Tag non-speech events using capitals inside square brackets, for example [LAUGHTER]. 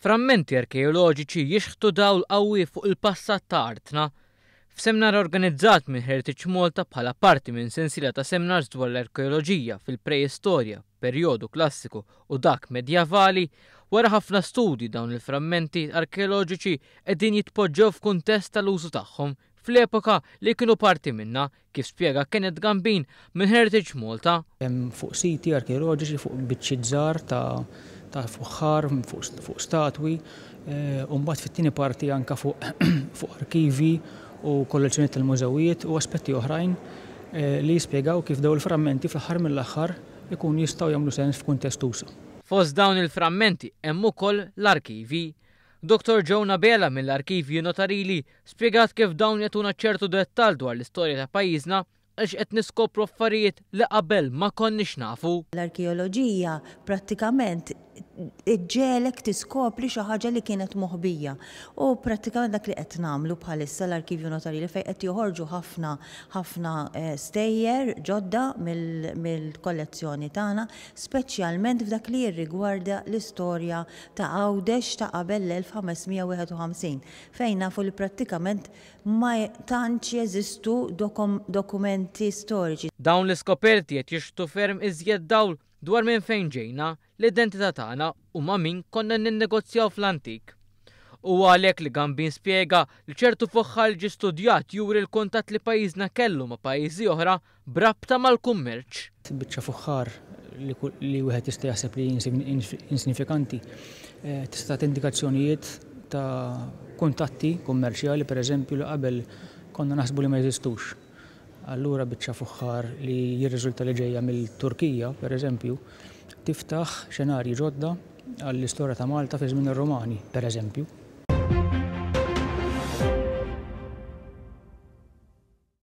Frammenti arkeoloġiċi jixħtu l qawwi fuq il-passat ta' artna f'seminar organizzat minn Heritage Malta bħala parti minn sensila ta' seminars dwar l-arkeoloġija fil prejistorja perjodu klassiku u dak medjavali, wara ħafna studi dawn il-frammenti arkeoloġiċi edin jitpoġġew f'kuntest tal-użu tagħhom fl-epoka li kienu parti minna kif spiega Kenneth Gambin minn Heritage Malta. Hemm fuq siti arkeoloġiċi fuq biċċi ta' ta' fuħħar, fuq statwi, e, u mbagħad fit-tini parti anka fuq [CLEARS THROAT] arkivi u kollezzjoniet tal-mużawijiet u aspetti oħrajn e, li jispiegaw kif daw il-frammenti fl-aħħar mill-aħħar ikun jistaw jagħmlu sens f'kuntest usa. Fost dawn il-frammenti hemm ukoll l-arkivi. Dr. Jonah Bela mill-arkivi notarili spiegat kif dawn jatuna ċertu dettal dwar l-istorja ta' pajjiżna għax qed niskopru affarijiet li qabel ma konniex nafu. L-arkeoloġija prattikament iġġelek tiskopri xi ħaġa li kienet moħbija. U prattikament dak li qed nagħmlu bħalissa l-arkivju notarjali fejn qed joħorġu ħafna ħafna eh, stejjer ġodda mill-kollezzjoni tagħna, speċjalment f'dak li jirrigwarda l-istorja ta' għawdex ta' qabel l-1551 fejn nafu li prattikament ma tantx jeżistu dokumenti storiċi. Dawn l-iskoperti qed jixtu ferm iżjed dawl dwar minn fejn ġejna, l-identità tagħna u ma' min konna ninnegozjaw fl-antik. U għalhekk li Gambin spjega li ċertu foħħal ġi studjat juri l kontat li pajjiżna kellu ma' pajjiżi oħra brabta mal-kummerċ. Biċċa foħħar li wieħed jista' jaħseb li insinifikanti eh, tista' indikazzjonijiet ta' kuntatti kummerċjali pereżempju li qabel konna naħsbu li ma jeżistux allura biċċa fuħħar li jirriżulta li ġejja mill-Turkija, per eżempju, tiftaħ xenarji ġodda għall-istorja ta' Malta fi żmien ir-Romani, per eżempju.